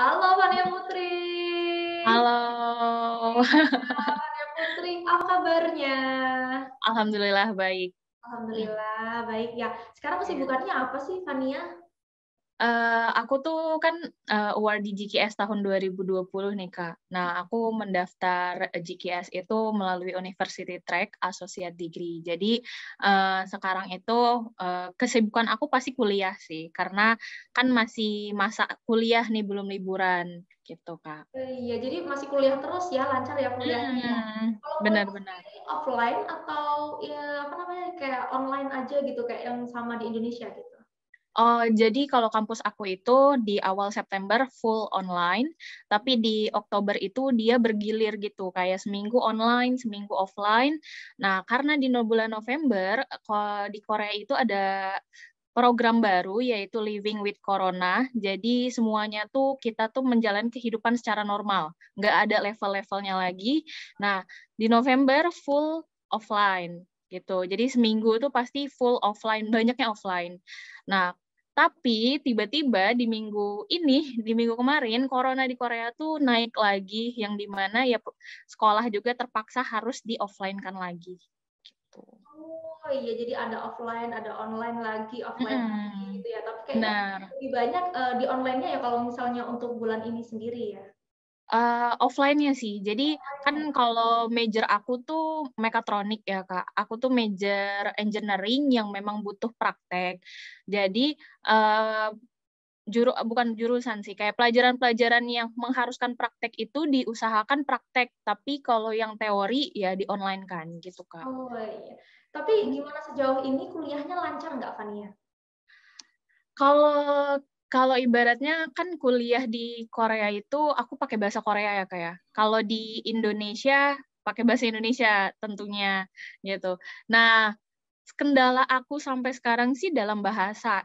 Halo Fania Putri. Halo. Fania Putri, apa kabarnya? Alhamdulillah baik. Alhamdulillah baik ya. Sekarang kesibukannya apa sih Fania? uh, aku tuh kan uh, award di GKS tahun 2020 nih Kak. Nah, aku mendaftar eh, GKS itu melalui University Track Associate Degree. Jadi uh, sekarang itu uh, kesibukan aku pasti kuliah sih karena kan masih masa kuliah nih belum liburan gitu kak. Iya, jadi masih kuliah terus ya, lancar ya kuliahnya. Hmm, ya? Benar-benar. Offline atau ya apa namanya kayak online aja gitu kayak yang sama di Indonesia gitu. Oh, jadi kalau kampus aku itu di awal September full online, tapi di Oktober itu dia bergilir gitu, kayak seminggu online, seminggu offline. Nah, karena di bulan November eh, di Korea itu ada program baru yaitu Living with Corona. Jadi semuanya tuh kita tuh menjalani kehidupan secara normal, nggak ada level-levelnya lagi. Nah, di November full offline gitu. Jadi seminggu itu pasti full offline, banyaknya offline. Nah, tapi tiba-tiba di minggu ini, di minggu kemarin, corona di Korea tuh naik lagi, yang dimana ya sekolah juga terpaksa harus di offline kan lagi. Gitu. Oh iya, jadi ada offline, ada online lagi, offline hmm. lagi gitu ya. Tapi kayaknya nah. lebih banyak uh, di online-nya ya kalau misalnya untuk bulan ini sendiri ya uh, offline-nya sih. Jadi kan kalau major aku tuh mekatronik ya kak. Aku tuh major engineering yang memang butuh praktek. Jadi uh, juru bukan jurusan sih kayak pelajaran-pelajaran yang mengharuskan praktek itu diusahakan praktek. Tapi kalau yang teori ya di online kan gitu kak. Oh iya. Tapi gimana sejauh ini kuliahnya lancar nggak Fania? Kalau kalau ibaratnya kan kuliah di Korea itu aku pakai bahasa Korea ya kayak. Ya. Kalau di Indonesia pakai bahasa Indonesia tentunya gitu. Nah, kendala aku sampai sekarang sih dalam bahasa.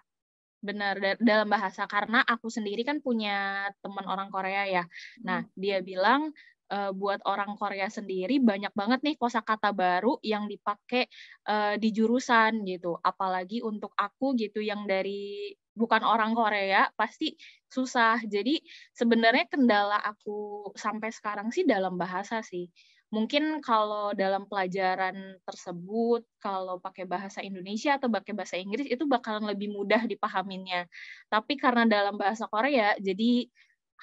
Benar dalam bahasa karena aku sendiri kan punya teman orang Korea ya. Nah, hmm. dia bilang uh, buat orang Korea sendiri banyak banget nih kosakata baru yang dipakai uh, di jurusan gitu. Apalagi untuk aku gitu yang dari bukan orang Korea pasti susah. Jadi sebenarnya kendala aku sampai sekarang sih dalam bahasa sih. Mungkin kalau dalam pelajaran tersebut, kalau pakai bahasa Indonesia atau pakai bahasa Inggris itu bakalan lebih mudah dipahaminnya. Tapi karena dalam bahasa Korea, jadi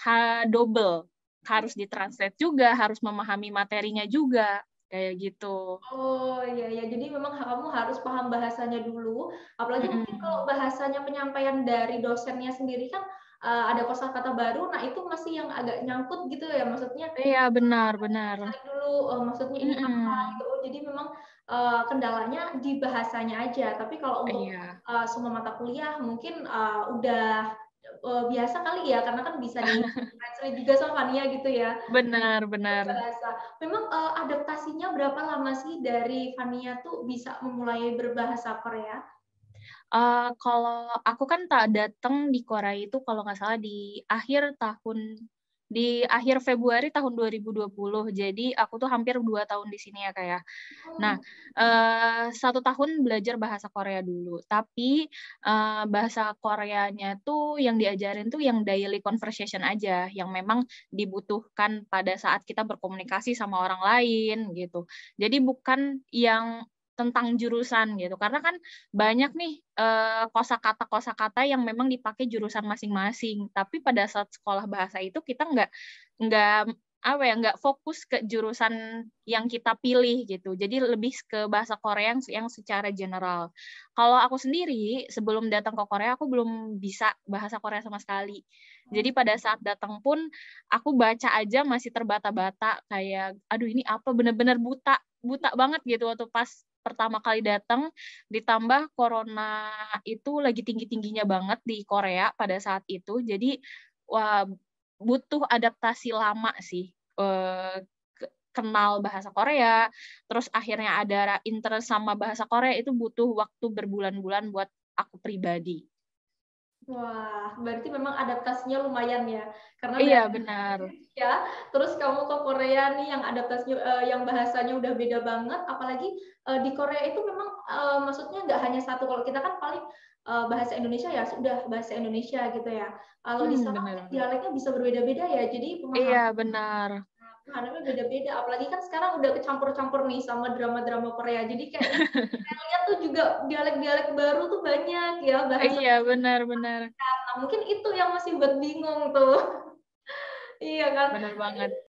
ha, double harus ditranslate juga, harus memahami materinya juga kayak gitu. Oh iya ya, jadi memang kamu harus paham bahasanya dulu. Apalagi mm -hmm. mungkin kalau bahasanya penyampaian dari dosennya sendiri kan uh, ada kosakata baru, nah itu masih yang agak nyangkut gitu ya maksudnya. Iya benar benar. Dulu uh, maksudnya ini mm -hmm. apa gitu. Oh, jadi memang uh, kendalanya di bahasanya aja. Tapi kalau untuk iya. uh, semua mata kuliah mungkin uh, udah uh, biasa kali ya karena kan bisa di juga sama Fania gitu ya. Benar, benar. Bahasa. Memang uh, adaptasinya berapa lama sih dari Fania tuh bisa memulai berbahasa Korea? Uh, kalau aku kan tak datang di Korea itu kalau nggak salah di akhir tahun di akhir Februari tahun 2020. Jadi aku tuh hampir dua tahun di sini ya kayak. Ya. Nah, uh, satu tahun belajar bahasa Korea dulu. Tapi eh, bahasa Koreanya tuh yang diajarin tuh yang daily conversation aja, yang memang dibutuhkan pada saat kita berkomunikasi sama orang lain gitu. Jadi bukan yang tentang jurusan gitu karena kan banyak nih eh, kosakata kosakata yang memang dipakai jurusan masing-masing tapi pada saat sekolah bahasa itu kita nggak nggak apa ya nggak fokus ke jurusan yang kita pilih gitu jadi lebih ke bahasa Korea yang, yang secara general kalau aku sendiri sebelum datang ke Korea aku belum bisa bahasa Korea sama sekali jadi hmm. pada saat datang pun aku baca aja masih terbata-bata kayak aduh ini apa bener-bener buta buta banget gitu waktu pas pertama kali datang ditambah corona itu lagi tinggi-tingginya banget di Korea pada saat itu jadi wah, butuh adaptasi lama sih eh, kenal bahasa Korea terus akhirnya ada interest sama bahasa Korea itu butuh waktu berbulan-bulan buat aku pribadi Wah, berarti memang adaptasinya lumayan ya, karena iya benar. Ya, terus kamu ke Korea nih yang adaptasinya, uh, yang bahasanya udah beda banget, apalagi uh, di Korea itu memang uh, maksudnya nggak hanya satu. Kalau kita kan paling uh, bahasa Indonesia ya sudah bahasa Indonesia gitu ya. Kalau hmm, di sana benar. dialeknya bisa berbeda-beda ya, jadi pemahaman. Iya benar. Karena beda-beda, apalagi kan sekarang udah kecampur-campur nih sama drama-drama Korea, jadi kayak juga dialek-dialek baru tuh banyak ya bahasa. Iya benar-benar. Nah mungkin itu yang masih buat bingung tuh. iya kan. Benar banget.